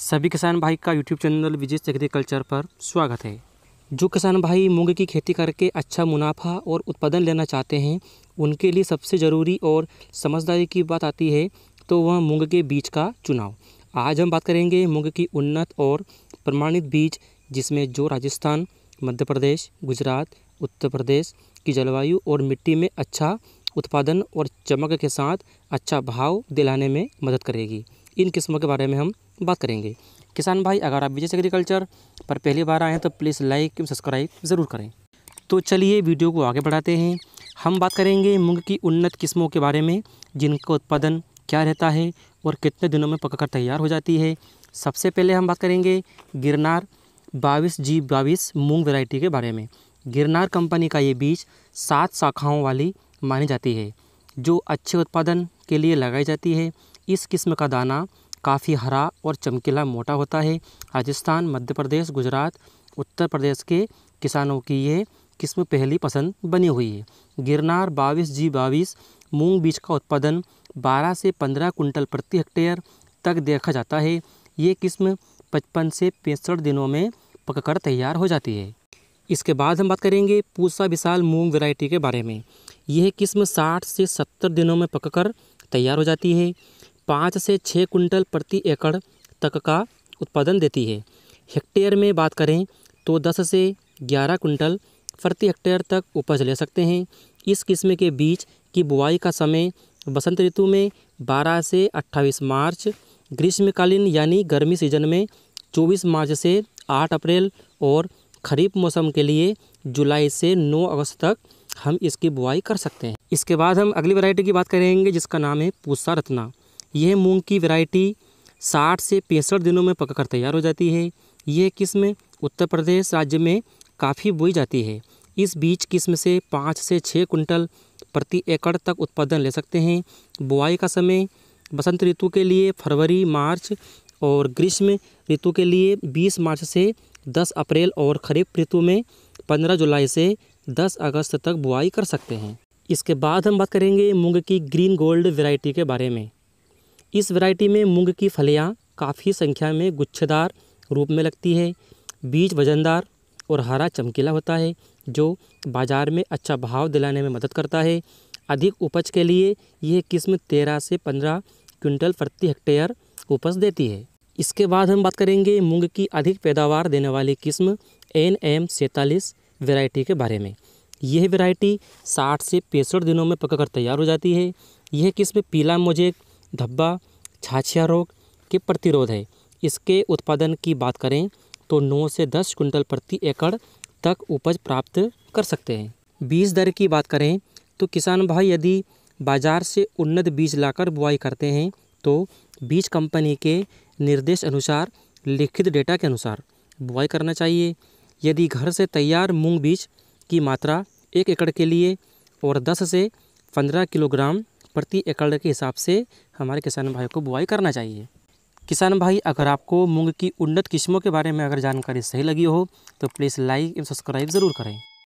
सभी किसान भाई का यूट्यूब चैनल विजय एग्रीकल्चर पर स्वागत है जो किसान भाई मूंग की खेती करके अच्छा मुनाफा और उत्पादन लेना चाहते हैं उनके लिए सबसे ज़रूरी और समझदारी की बात आती है तो वह मूंग के बीज का चुनाव आज हम बात करेंगे मूंग की उन्नत और प्रमाणित बीज जिसमें जो राजस्थान मध्य प्रदेश गुजरात उत्तर प्रदेश की जलवायु और मिट्टी में अच्छा उत्पादन और चमक के साथ अच्छा भाव दिलाने में मदद करेगी इन किस्मों के बारे में हम बात करेंगे किसान भाई अगर आप विजय एग्रीकल्चर पर पहली बार आए हैं तो प्लीज़ लाइक एवं सब्सक्राइब ज़रूर करें तो चलिए वीडियो को आगे बढ़ाते हैं हम बात करेंगे मूँग की उन्नत किस्मों के बारे में जिनका उत्पादन क्या रहता है और कितने दिनों में पककर तैयार हो जाती है सबसे पहले हम बात करेंगे गिरनार बाईस जी बाईस मूँग वेराइटी के बारे में गिरनार कंपनी का ये बीज सात शाखाओं वाली मानी जाती है जो अच्छे उत्पादन के लिए लगाई जाती है इस किस्म का दाना काफ़ी हरा और चमकीला मोटा होता है राजस्थान मध्य प्रदेश गुजरात उत्तर प्रदेश के किसानों की ये किस्म पहली पसंद बनी हुई है गिरनार बाईस जी बाविस मूंग बीज का उत्पादन 12 से 15 कुंटल प्रति हेक्टेयर तक देखा जाता है ये किस्म 55 से पैंसठ दिनों में पककर तैयार हो जाती है इसके बाद हम बात करेंगे पूसा विशाल मूंग वैरायटी के बारे में यह किस्म 60 से 70 दिनों में पककर तैयार हो जाती है पाँच से छः कुंटल प्रति एकड़ तक का उत्पादन देती है हेक्टेयर में बात करें तो दस से ग्यारह कुंटल प्रति हेक्टेयर तक उपज ले सकते हैं इस किस्म के बीज की बुआई का समय बसंत ऋतु में 12 से 28 मार्च ग्रीष्मकालीन यानी गर्मी सीजन में 24 मार्च से 8 अप्रैल और खरीफ मौसम के लिए जुलाई से 9 अगस्त तक हम इसकी बुआई कर सकते हैं इसके बाद हम अगली वैरायटी की बात करेंगे जिसका नाम है पूसा रत्ना यह मूंग की वैरायटी साठ से पैंसठ दिनों में पककर तैयार हो जाती है यह किस्म उत्तर प्रदेश राज्य में काफ़ी बोई जाती है इस बीज किस्म से पाँच से छः कुंटल प्रति एकड़ तक उत्पादन ले सकते हैं बुआई का समय बसंत ऋतु के लिए फरवरी मार्च और ग्रीष्म ऋतु के लिए 20 मार्च से 10 अप्रैल और खरीफ ऋतु में 15 जुलाई से 10 अगस्त तक बुआई कर सकते हैं इसके बाद हम बात करेंगे मूंग की ग्रीन गोल्ड वैरायटी के बारे में इस वैरायटी में मूंग की फलियां काफ़ी संख्या में गुच्छेदार रूप में लगती है बीज वजनदार और हरा चमकीला होता है जो बाज़ार में अच्छा भाव दिलाने में मदद करता है अधिक उपज के लिए यह किस्म तेरह से पंद्रह क्विंटल प्रति हेक्टेयर उपज देती है इसके बाद हम बात करेंगे मूंग की अधिक पैदावार देने वाली किस्म एन एम सैंतालीस वेराइटी के बारे में यह वेराइटी 60 से पैंसठ दिनों में पककर तैयार हो जाती है यह किस्म पीला मोजेक धब्बा छाछिया रोग के प्रतिरोध है इसके उत्पादन की बात करें तो नौ से दस कुंटल प्रति एकड़ तक उपज प्राप्त कर सकते हैं बीज दर की बात करें तो किसान भाई यदि बाज़ार से उन्नत बीज लाकर बुआई करते हैं तो बीज कंपनी के निर्देश अनुसार लिखित डेटा के अनुसार बुआई करना चाहिए यदि घर से तैयार मूंग बीज की मात्रा एक एकड़ के लिए और 10 से 15 किलोग्राम प्रति एकड़ के हिसाब से हमारे किसान भाई को बुआई करना चाहिए किसान भाई अगर आपको मूंग की उन्नत किस्मों के बारे में अगर जानकारी सही लगी हो तो प्लीज़ लाइक एंड सब्सक्राइब ज़रूर करें